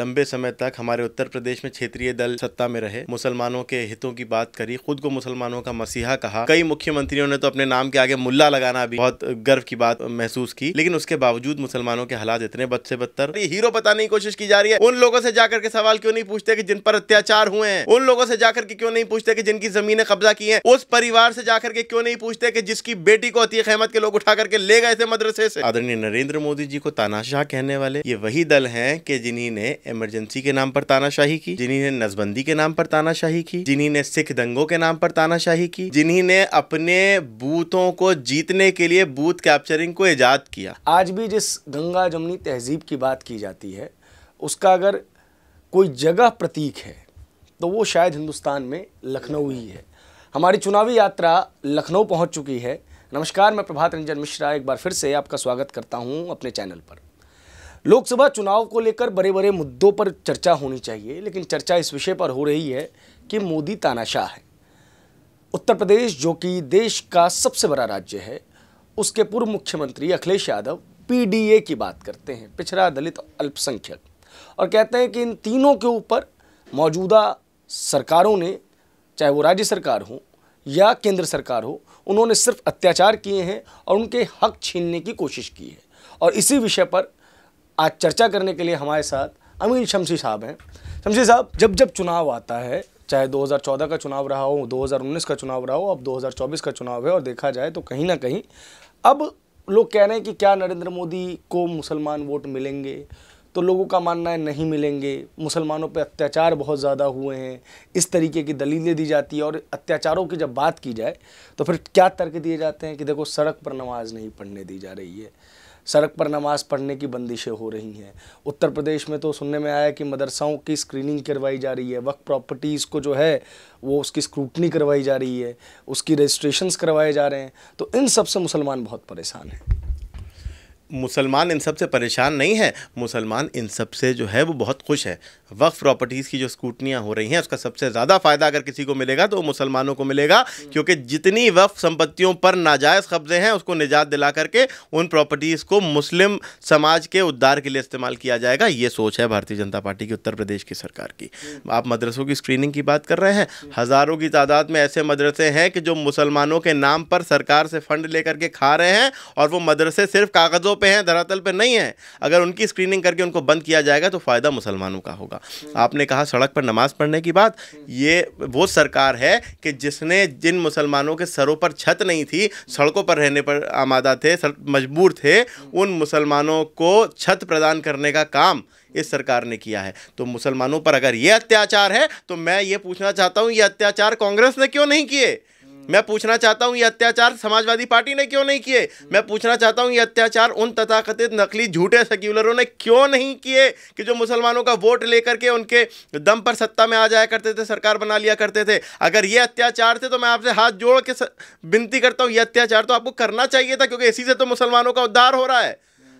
लंबे समय तक हमारे उत्तर प्रदेश में क्षेत्रीय दल सत्ता में रहे मुसलमानों के हितों की बात करी खुद को मुसलमानों का मसीहा कहा कई मुख्यमंत्रियों ने तो अपने नाम के आगे मुल्ला लगाना भी बहुत गर्व की बात महसूस की लेकिन उसके बावजूद मुसलमानों के हालात इतने बद से बदतर हीरो बताने की कोशिश की जा रही है उन लोगों से जाकर के सवाल क्यों नहीं पूछते की जिन पर अत्याचार हुए हैं उन लोगों से जाकर के क्यों नहीं पूछते की जिनकी जमीने कब्जा की है उस परिवार से जाकर के क्यों नहीं पूछते की जिसकी बेटी को अतीक अहमद के लोग उठा करके ले गए थे मदरसे से आदरणीय नरेंद्र मोदी जी को तानाशाह कहने वाले ये वही दल है की जिन्हें इमरजेंसी के नाम पर तानाशाही की जिन्हीं ने नसबंदी के नाम पर तानाशाही की जिन्हीं ने सिख दंगों के नाम पर तानाशाही की जिन्हीं ने अपने बूथों को जीतने के लिए बूथ कैप्चरिंग को ईजाद किया आज भी जिस गंगा जमुनी तहजीब की बात की जाती है उसका अगर कोई जगह प्रतीक है तो वो शायद हिंदुस्तान में लखनऊ ही है हमारी चुनावी यात्रा लखनऊ पहुंच चुकी है नमस्कार मैं प्रभात रंजन मिश्रा एक बार फिर से आपका स्वागत करता हूं अपने चैनल पर लोकसभा चुनाव को लेकर बड़े बड़े मुद्दों पर चर्चा होनी चाहिए लेकिन चर्चा इस विषय पर हो रही है कि मोदी तानाशाह है उत्तर प्रदेश जो कि देश का सबसे बड़ा राज्य है उसके पूर्व मुख्यमंत्री अखिलेश यादव पीडीए की बात करते हैं पिछड़ा दलित अल्पसंख्यक और कहते हैं कि इन तीनों के ऊपर मौजूदा सरकारों ने चाहे वो राज्य सरकार हो या केंद्र सरकार हो उन्होंने सिर्फ अत्याचार किए हैं और उनके हक छीनने की कोशिश की है और इसी विषय पर आज चर्चा करने के लिए हमारे साथ अमीन शमशी साहब हैं शमशी साहब जब जब चुनाव आता है चाहे 2014 का चुनाव रहा हो 2019 का चुनाव रहा हो अब 2024 का चुनाव है और देखा जाए तो कहीं ना कहीं अब लोग कह रहे हैं कि क्या नरेंद्र मोदी को मुसलमान वोट मिलेंगे तो लोगों का मानना है नहीं मिलेंगे मुसलमानों पर अत्याचार बहुत ज़्यादा हुए हैं इस तरीके की दलीलें दी जाती है और अत्याचारों की जब बात की जाए तो फिर क्या तर्क दिए जाते हैं कि देखो सड़क पर नमाज नहीं पढ़ने दी जा रही है सड़क पर नमाज़ पढ़ने की बंदिशें हो रही हैं उत्तर प्रदेश में तो सुनने में आया कि मदरसाओं की स्क्रीनिंग करवाई जा रही है वक्त प्रॉपर्टीज़ को जो है वो उसकी स्क्रूटनी करवाई जा रही है उसकी रजिस्ट्रेशन करवाए जा रहे हैं तो इन सब से मुसलमान बहुत परेशान हैं मुसलमान इन सब से परेशान नहीं है मुसलमान इन सब से जो है वो बहुत खुश है वक्फ प्रॉपर्टीज़ की जो स्कूटनियाँ हो रही हैं उसका सबसे ज़्यादा फ़ायदा अगर किसी को मिलेगा तो वो मुसलमानों को मिलेगा क्योंकि जितनी वक्फ संपत्तियों पर नाजायज़ कब्ज़े हैं उसको निजात दिला करके उन प्रॉपर्टीज़ को मुस्लिम समाज के उद्धार के लिए इस्तेमाल किया जाएगा ये सोच है भारतीय जनता पार्टी की उत्तर प्रदेश की सरकार की आप मदरसों की स्क्रीनिंग की बात कर रहे हैं हज़ारों की तादाद में ऐसे मदरसे हैं कि जो मुसलमानों के नाम पर सरकार से फ़ंड लेकर के खा रहे हैं और वो मदरसे सिर्फ कागज़ों पे हैं धरातल पे नहीं हैं अगर उनकी स्क्रीनिंग करके उनको बंद किया जाएगा तो फ़ायदा मुसलमानों का होगा आपने कहा सड़क पर नमाज़ पढ़ने की बात ये वो सरकार है कि जिसने जिन मुसलमानों के सरों पर छत नहीं थी सड़कों पर रहने पर आमादा थे मजबूर थे उन मुसलमानों को छत प्रदान करने का काम इस सरकार ने किया है तो मुसलमानों पर अगर ये अत्याचार है तो मैं ये पूछना चाहता हूँ ये अत्याचार कांग्रेस ने क्यों नहीं किए मैं पूछना चाहता हूँ ये अत्याचार समाजवादी पार्टी ने क्यों नहीं किए मैं पूछना चाहता हूँ ये अत्याचार उन तथाकथित नकली झूठे सेक्युलरों ने क्यों नहीं किए कि जो मुसलमानों का वोट लेकर के उनके दम पर सत्ता में आ जाया करते थे सरकार बना लिया करते थे अगर ये अत्याचार थे तो मैं आपसे हाथ जोड़ के विनती करता हूँ ये अत्याचार तो आपको करना चाहिए था क्योंकि इसी से तो मुसलमानों का उद्धार हो रहा है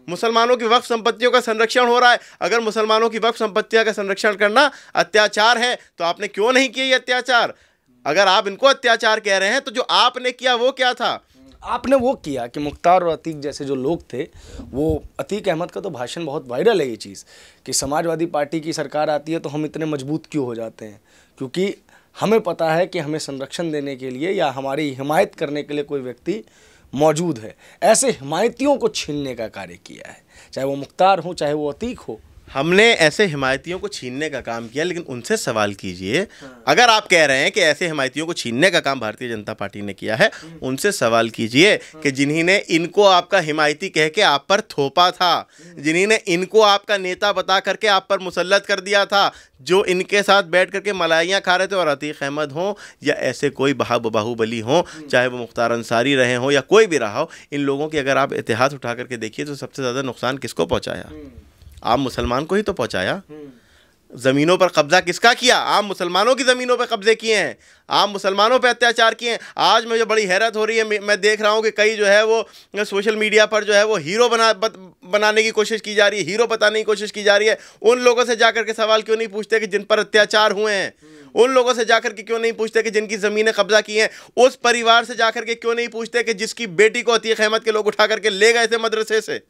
मुसलमानों की वक्फ संपत्तियों का संरक्षण हो रहा है अगर मुसलमानों की वक्फ संपत्तियों का संरक्षण करना अत्याचार है तो आपने क्यों नहीं किया ये अत्याचार अगर आप इनको अत्याचार कह रहे हैं तो जो आपने किया वो क्या था आपने वो किया कि मुख्तार और अतीक जैसे जो लोग थे वो अतीक अहमद का तो भाषण बहुत वायरल है ये चीज़ कि समाजवादी पार्टी की सरकार आती है तो हम इतने मजबूत क्यों हो जाते हैं क्योंकि हमें पता है कि हमें संरक्षण देने के लिए या हमारी हिमायत करने के लिए कोई व्यक्ति मौजूद है ऐसे हिमायतियों को छीनने का कार्य किया है चाहे वो मुख्तार हो चाहे वो अतीक हो हमने ऐसे हिमायतियों को छीनने का काम किया लेकिन उनसे सवाल कीजिए हाँ। अगर आप कह रहे हैं कि ऐसे हिमायतियों को छीनने का काम भारतीय जनता पार्टी ने किया है हम्म। उनसे सवाल कीजिए हाँ। कि जिन्होंने इनको आपका हिमायती कह के आप पर थोपा था हम्म। जिन्होंने इनको आपका नेता बता करके आप पर मुसलत कर दिया था जो इनके साथ बैठ करके मलाइयाँ खा रहे थे और अतीक अहमद हों या ऐसे कोई बहा बाहुबली हों हम्म। चाहे वो मुख्तार अंसारी रहे हों या कोई भी रहा हो इन लोगों की अगर आप इतिहास उठा करके देखिए तो सबसे ज़्यादा नुकसान किसको पहुँचाया आप मुसलमान को ही तो पहुँचाया हम्म। ज़मीनों पर कब्ज़ा किसका किया आम मुसलमानों की ज़मीनों पर कब्ज़े किए हैं आम मुसलमानों पर अत्याचार किए हैं आज मुझे बड़ी हैरत हो रही है मैं देख रहा हूँ कि कई जो है वो सोशल मीडिया पर जो है वो हीरो बना बत, बनाने की कोशिश की जा रही है हीरो बताने की कोशिश की जा रही है उन लोगों से जा कर के सवाल क्यों नहीं पूछते कि जिन पर अत्याचार हुए हैं हम्म। उन लोगों से जाकर के क्यों नहीं पूछते कि जिनकी ज़मीनें कब्जा की हैं उस परिवार से जाकर के क्यों नहीं पूछते कि जिसकी बेटी को अतीक अहमद के लोग उठा करके ले गए थे मदरसे से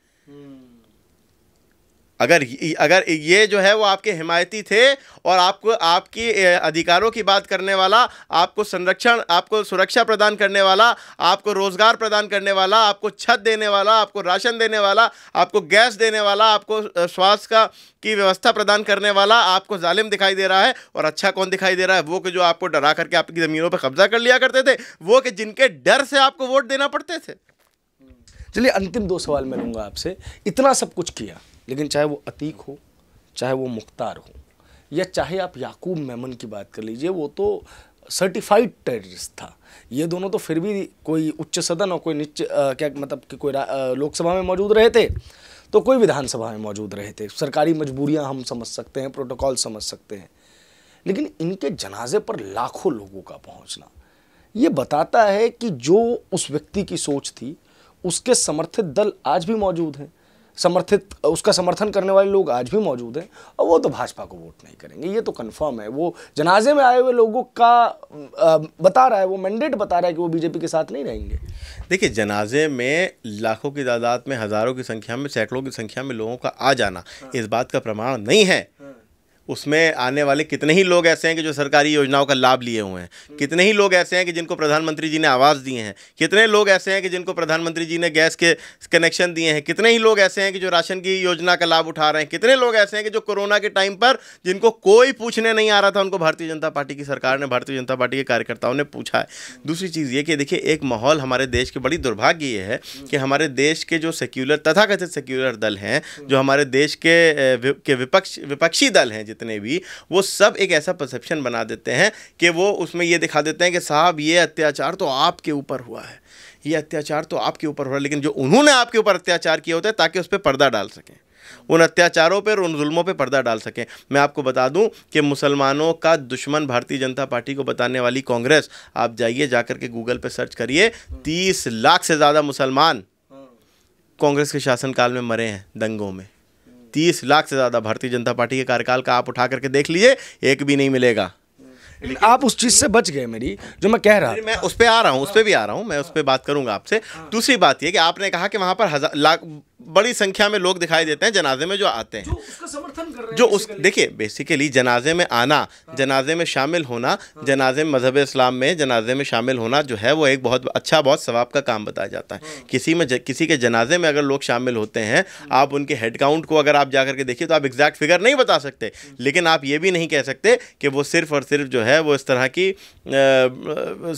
अगर अगर ये जो है वो आपके हिमायती थे और आपको आपकी अधिकारों की बात करने वाला आपको संरक्षण आपको सुरक्षा प्रदान करने वाला आपको रोज़गार प्रदान करने वाला आपको छत देने वाला आपको राशन देने वाला आपको गैस देने वाला आपको स्वास्थ्य का की व्यवस्था प्रदान करने वाला आपको जालिम दिखाई दे रहा है और अच्छा कौन दिखाई दे रहा है वो कि जो आपको डरा करके आपकी ज़मीनों पर कब्जा कर लिया करते थे वो कि जिनके डर से आपको वोट देना पड़ते थे चलिए अंतिम दो सवाल मैं लूँगा आपसे इतना सब कुछ किया लेकिन चाहे वो अतीक हो चाहे वो मुख्तार हो या चाहे आप याकूब मेमन की बात कर लीजिए वो तो सर्टिफाइड टेररिस्ट था ये दोनों तो फिर भी कोई उच्च सदन और कोई निच्च क्या मतलब कि कोई लोकसभा में मौजूद रहे थे तो कोई विधानसभा में मौजूद रहे थे सरकारी मजबूरियां हम समझ सकते हैं प्रोटोकॉल समझ सकते हैं लेकिन इनके जनाजे पर लाखों लोगों का पहुंचना ये बताता है कि जो उस व्यक्ति की सोच थी उसके समर्थित दल आज भी मौजूद हैं समर्थित उसका समर्थन करने वाले लोग आज भी मौजूद हैं और वो तो भाजपा को वोट नहीं करेंगे ये तो कंफर्म है वो जनाजे में आए हुए लोगों का बता रहा है वो मैंडेट बता रहा है कि वो बीजेपी के साथ नहीं रहेंगे देखिए जनाजे में लाखों की तादाद में हज़ारों की संख्या में सैकड़ों की संख्या में लोगों का आ जाना हाँ। इस बात का प्रमाण नहीं है उसमें आने वाले कितने ही लोग ऐसे हैं कि जो सरकारी योजनाओं का लाभ लिए हुए हैं कितने ही लोग ऐसे हैं कि जिनको प्रधानमंत्री जी ने आवास दिए हैं कितने लोग ऐसे हैं कि जिनको प्रधानमंत्री जी ने गैस के कनेक्शन दिए हैं कितने ही लोग ऐसे हैं कि जो राशन की योजना का लाभ उठा रहे हैं कितने लोग ऐसे हैं कि जो कोरोना के टाइम पर जिनको कोई पूछने नहीं आ रहा था उनको भारतीय जनता पार्टी की सरकार ने भारतीय जनता पार्टी के कार्यकर्ताओं ने पूछा है दूसरी चीज़ ये कि देखिए एक माहौल हमारे देश के बड़ी दुर्भाग्य ये है कि हमारे देश के जो सेक्युलर तथाकथित सेक्युलर दल हैं जो हमारे देश के के विपक्ष विपक्षी दल हैं जितने भी वो सब एक ऐसा परसेप्शन बना देते हैं कि वो उसमें ये दिखा देते हैं कि साहब ये अत्याचार तो आपके ऊपर हुआ है ये अत्याचार तो आपके ऊपर हुआ है लेकिन जो उन्होंने आपके ऊपर अत्याचार किया होता है ताकि उस पर पर्दा डाल सकें उन अत्याचारों पर उन जुल्मों पर पर्दा डाल सकें मैं आपको बता दूं कि मुसलमानों का दुश्मन भारतीय जनता पार्टी को बताने वाली कांग्रेस आप जाइए जाकर के गूगल पर सर्च करिए तीस लाख से ज़्यादा मुसलमान हाँ। कांग्रेस के शासनकाल में मरे हैं दंगों में तीस लाख से ज़्यादा भारतीय जनता पार्टी के कार्यकाल का आप उठा करके देख लीजिए एक भी नहीं मिलेगा लेकिन आप उस चीज़ से बच गए मेरी जो मैं कह रहा मैं उस पर आ रहा हूँ उस पर भी आ रहा हूँ मैं उस पर बात करूंगा आपसे हाँ। दूसरी बात यह कि आपने कहा कि वहां पर हजार लाख बड़ी संख्या में लोग दिखाई देते हैं जनाजे में जो आते हैं जो उसका समर्थन कर रहे हैं जो उस देखिए बेसिकली जनाजे में आना हाँ। जनाजे में शामिल होना हाँ। जनाजे में मजहब इस्लाम में जनाजे में शामिल होना जो है वो एक बहुत अच्छा बहुत सवाब का काम बताया जाता है हाँ। किसी में किसी के जनाजे में अगर लोग शामिल होते हैं आप उनके हेड काउंट को अगर आप जा करके देखिए तो आप एग्जैक्ट फिगर नहीं बता सकते लेकिन आप ये भी नहीं कह सकते कि वो सिर्फ और सिर्फ जो है वो इस तरह की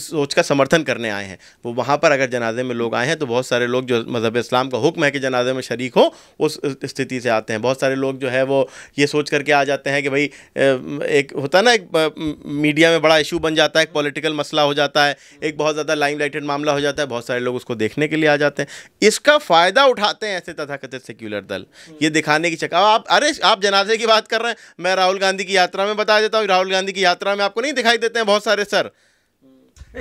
सोच का समर्थन करने आए हैं वो वहाँ पर अगर जनाजे में लोग आए हैं तो बहुत सारे लोग जो मजहब इस्लाम का हुक्म है कि जनाजे में शरीक हों उस स्थिति से आते हैं बहुत सारे लोग जो है वो ये सोच करके आ जाते हैं कि भाई एक होता है ना एक मीडिया में बड़ा इशू बन जाता है एक पॉलिटिकल मसला हो जाता है एक बहुत ज़्यादा लाइम लाइटेड मामला हो जाता है बहुत सारे लोग उसको देखने के लिए आ जाते हैं इसका फ़ायदा उठाते हैं ऐसे तथाकथित सेक्युलर दल ये दिखाने की चक्कर आप अरे आप जनाजे की बात कर रहे हैं मैं राहुल गांधी की यात्रा में बता देता हूँ राहुल गांधी की यात्रा में आपको नहीं दिखाई देते हैं बहुत सारे सर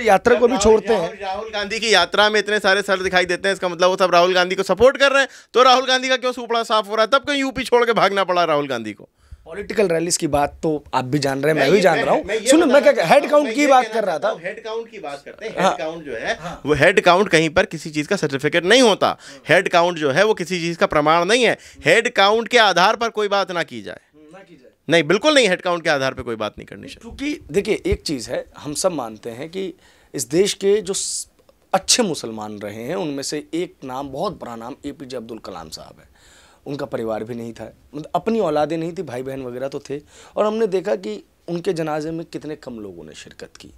यात्रा को भी छोड़ते हैं राहुल गांधी की यात्रा में इतने सारे सर दिखाई देते हैं इसका मतलब वो सब राहुल गांधी को सपोर्ट कर रहे हैं तो राहुल गांधी का क्यों सुपड़ा साफ हो रहा है तब क्यों यूपी छोड़ के भागना पड़ा राहुल गांधी को पॉलिटिकल रैलीज की बात तो आप भी जान रहे हैं मैं, भी जान रहा हूँ सुनो मैं क्या हेड काउंट की बात कर रहा था हेड काउंट की बात करते हैं हेड हाँ। काउंट जो है हाँ। वो हेड काउंट कहीं पर किसी चीज़ का सर्टिफिकेट नहीं होता हेड काउंट जो है वो किसी चीज़ का प्रमाण नहीं है हेड हम्म। काउंट के आधार पर कोई बात ना की जाए हम्म, ना की जाए नहीं बिल्कुल नहीं हेडकाउंट के आधार पे कोई बात नहीं करनी चाहिए क्योंकि देखिए एक चीज़ है हम सब मानते हैं कि इस देश के जो अच्छे मुसलमान रहे हैं उनमें से एक नाम बहुत बड़ा नाम ए पी जे अब्दुल कलाम साहब है उनका परिवार भी नहीं था मतलब अपनी औलादें नहीं थी भाई बहन वगैरह तो थे और हमने देखा कि उनके जनाजे में कितने कम लोगों ने शिरकत की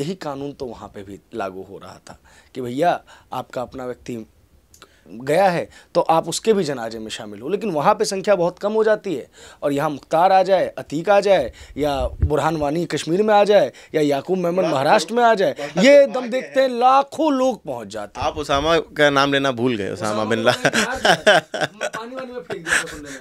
यही कानून तो वहाँ पे भी लागू हो रहा था कि भैया आपका अपना व्यक्ति गया है तो आप उसके भी जनाजे में शामिल हो लेकिन वहाँ पे संख्या बहुत कम हो जाती है और यहाँ मुख्तार आ जाए अतीक आ जाए या बुरहान वानी कश्मीर में आ जाए या याकूब मेमन महाराष्ट्र में आ जाए ये दम देखते हैं लाखों लोग पहुँच जाते हैं आप उसामा का नाम लेना भूल गए उसामा बिन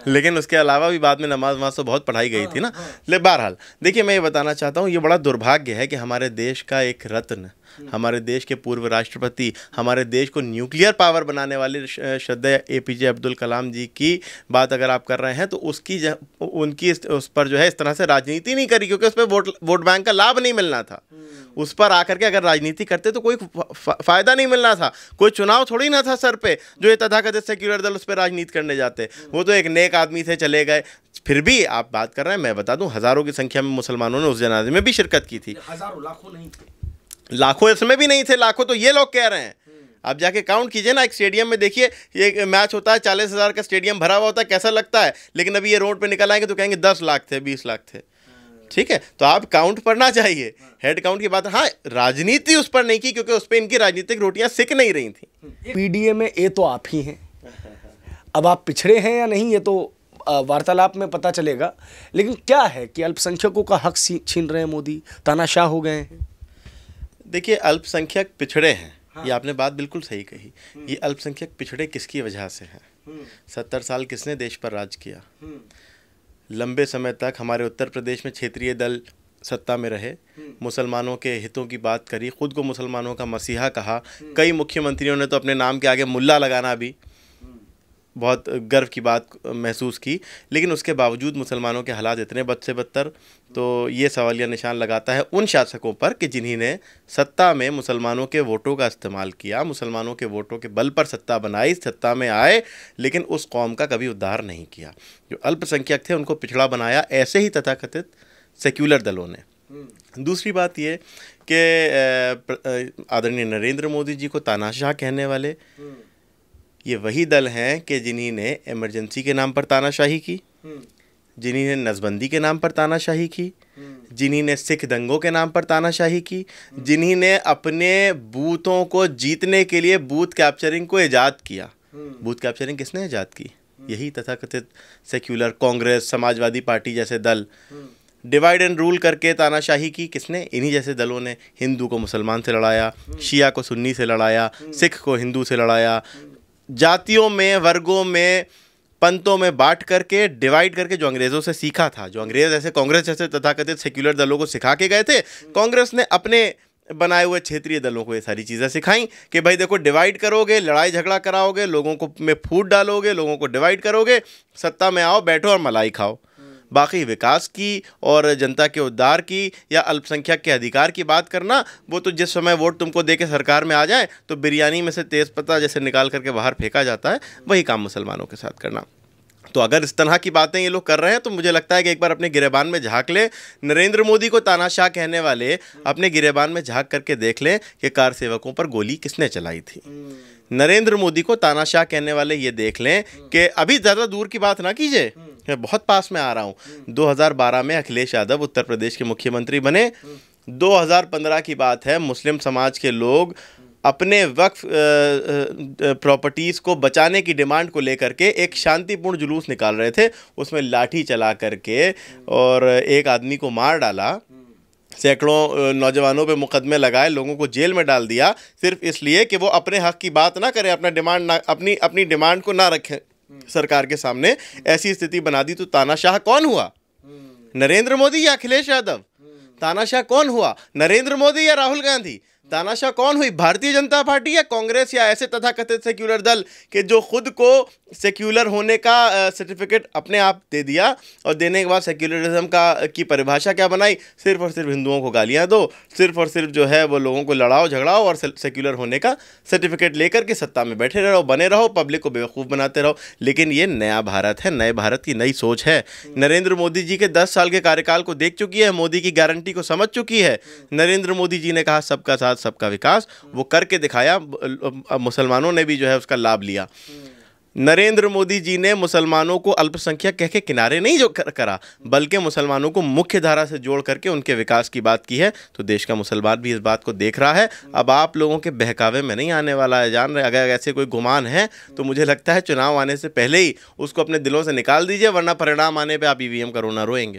लेकिन उसके अलावा भी बाद में नमाज वमाज तो बहुत पढ़ाई गई हाँ, थी ना हाँ। ले बहरहाल देखिए मैं ये बताना चाहता हूँ ये बड़ा दुर्भाग्य है कि हमारे देश का एक रत्न हमारे देश के पूर्व राष्ट्रपति हमारे देश को न्यूक्लियर पावर बनाने वाले श्रद्धा ए पी जे अब्दुल कलाम जी की बात अगर आप कर रहे हैं तो उसकी उनकी उस पर जो है इस तरह से राजनीति नहीं करी क्योंकि उस पर वोट वोट बैंक का लाभ नहीं मिलना था हम्म। उस पर आकर के अगर राजनीति करते तो कोई फायदा नहीं मिलना था कोई चुनाव थोड़ी ना था सर पे जो ये तथाकथित सेक्युलर दल उस पर राजनीति करने जाते हम्म। वो तो एक नेक आदमी थे चले गए फिर भी आप बात कर रहे हैं मैं बता दूं हज़ारों की संख्या में मुसलमानों ने उस जनाजे में भी शिरकत की थी हज़ारों लाखों नहीं लाखों इसमें भी नहीं थे लाखों तो ये लोग कह रहे हैं हम्म। आप जाके काउंट कीजिए ना एक स्टेडियम में देखिए ये मैच होता है चालीस हज़ार का स्टेडियम भरा हुआ होता है कैसा लगता है लेकिन अभी ये रोड पे निकल आएंगे तो कहेंगे दस लाख थे बीस लाख थे हम्म। ठीक है तो आप काउंट पढ़ना चाहिए हेड हाँ। काउंट की बात हाँ राजनीति उस पर नहीं की क्योंकि उस पर इनकी राजनीतिक रोटियाँ सिक नहीं रही थी पी हम्म। में ए तो आप ही हैं अब आप पिछड़े हैं या नहीं ये तो वार्तालाप में पता चलेगा लेकिन क्या है कि अल्पसंख्यकों का हक छीन रहे हैं मोदी तानाशाह हो गए हैं देखिए अल्पसंख्यक पिछड़े हैं हाँ। ये आपने बात बिल्कुल सही कही हम्म। ये अल्पसंख्यक पिछड़े किसकी वजह से हैं हम्म। सत्तर साल किसने देश पर राज किया हम्म। लंबे समय तक हमारे उत्तर प्रदेश में क्षेत्रीय दल सत्ता में रहे मुसलमानों के हितों की बात करी खुद को मुसलमानों का मसीहा कहा कई मुख्यमंत्रियों ने तो अपने नाम के आगे मुल्ला लगाना भी बहुत गर्व की बात महसूस की लेकिन उसके बावजूद मुसलमानों के हालात इतने बद से बदतर तो ये सवालिया निशान लगाता है उन शासकों पर कि जिन्होंने सत्ता में मुसलमानों के वोटों का इस्तेमाल किया मुसलमानों के वोटों के बल पर सत्ता बनाई सत्ता में आए लेकिन उस कौम का कभी उद्धार नहीं किया जो अल्पसंख्यक थे उनको पिछड़ा बनाया ऐसे ही तथाकथित सेक्युलर दलों ने हम्म। दूसरी बात ये कि आदरणीय नरेंद्र मोदी जी को तानाशाह कहने वाले हम्म। ये वही दल हैं कि जिन्होंने ने एमरजेंसी के नाम पर तानाशाही की हम्म। जिन्होंने नसबंदी के नाम पर तानाशाही की हम्म। जिन्हीं ने सिख दंगों के नाम पर तानाशाही की जिन्हें ने अपने बूथों को जीतने के लिए बूथ कैप्चरिंग को ईजाद किया हम्म। बूथ कैप्चरिंग किसने ईजाद की यही तथाकथित सेक्युलर कांग्रेस समाजवादी पार्टी जैसे दल डिवाइड एंड रूल करके तानाशाही की किसने इन्हीं जैसे दलों ने हिंदू को मुसलमान से लड़ाया शिया को सुन्नी से लड़ाया सिख को हिंदू से लड़ाया जातियों में वर्गों में पंतों में बांट करके डिवाइड करके जो अंग्रेज़ों से सीखा था जो अंग्रेज़ ऐसे कांग्रेस जैसे तथाकथित सेक्युलर दलों को सिखा के गए थे कांग्रेस ने अपने बनाए हुए क्षेत्रीय दलों को ये सारी चीज़ें सिखाई कि भाई देखो डिवाइड करोगे लड़ाई झगड़ा कराओगे लोगों को में फूट डालोगे लोगों को डिवाइड करोगे सत्ता में आओ बैठो और मलाई खाओ बाकी विकास की और जनता के उद्धार की या अल्पसंख्यक के अधिकार की बात करना वो तो जिस समय वोट तुमको दे के सरकार में आ जाए तो बिरयानी में से तेज़पत्ता जैसे निकाल करके बाहर फेंका जाता है वही काम मुसलमानों के साथ करना तो अगर इस तरह की बातें ये लोग कर रहे हैं तो मुझे लगता है कि एक बार अपने गिरेबान में झांक लें नरेंद्र मोदी को तानाशाह कहने वाले अपने गिरेबान में झांक करके देख लें कि कार सेवकों पर गोली किसने चलाई थी नरेंद्र मोदी को तानाशाह कहने वाले ये देख लें कि अभी ज़्यादा दूर की बात ना कीजिए मैं बहुत पास में आ रहा हूँ 2012 में अखिलेश यादव उत्तर प्रदेश के मुख्यमंत्री बने 2015 की बात है मुस्लिम समाज के लोग अपने वक्फ प्रॉपर्टीज़ को बचाने की डिमांड को लेकर के एक शांतिपूर्ण जुलूस निकाल रहे थे उसमें लाठी चला करके और एक आदमी को मार डाला सैकड़ों नौजवानों पे मुकदमे लगाए लोगों को जेल में डाल दिया सिर्फ इसलिए कि वो अपने हक की बात ना करें अपना डिमांड ना अपनी अपनी डिमांड को ना रखें सरकार के सामने ऐसी स्थिति बना दी तो तानाशाह कौन हुआ हम्म। नरेंद्र मोदी या अखिलेश यादव हम्म। तानाशाह कौन हुआ नरेंद्र मोदी या राहुल गांधी तानाशाह कौन हुई भारतीय जनता पार्टी या कांग्रेस या ऐसे तथाकथित सेक्युलर दल के जो खुद को सेक्युलर होने का सर्टिफिकेट अपने आप दे दिया और देने के बाद सेक्युलरिज्म का की परिभाषा क्या बनाई सिर्फ और सिर्फ हिंदुओं को गालियां दो सिर्फ और सिर्फ जो है वो लोगों को लड़ाओ झगड़ाओ और सेक्युलर होने का सर्टिफिकेट लेकर के सत्ता में बैठे रहो बने रहो पब्लिक को बेवकूफ़ बनाते रहो लेकिन ये नया भारत है नए भारत की नई सोच है नरेंद्र मोदी जी के दस साल के कार्यकाल को देख चुकी है मोदी की गारंटी को समझ चुकी है नरेंद्र मोदी जी ने कहा सबका साथ साथ सबका विकास वो करके दिखाया मुसलमानों ने भी जो है उसका लाभ लिया नरेंद्र मोदी जी ने मुसलमानों को अल्पसंख्यक कह के किनारे नहीं जो कर, करा बल्कि मुसलमानों को मुख्य धारा से जोड़ करके उनके विकास की बात की है तो देश का मुसलमान भी इस बात को देख रहा है अब आप लोगों के बहकावे में नहीं आने वाला है जान रहे अगर ऐसे कोई गुमान है तो मुझे लगता है चुनाव आने से पहले ही उसको अपने दिलों से निकाल दीजिए वरना परिणाम आने पर आप ई का रोना रोएंगे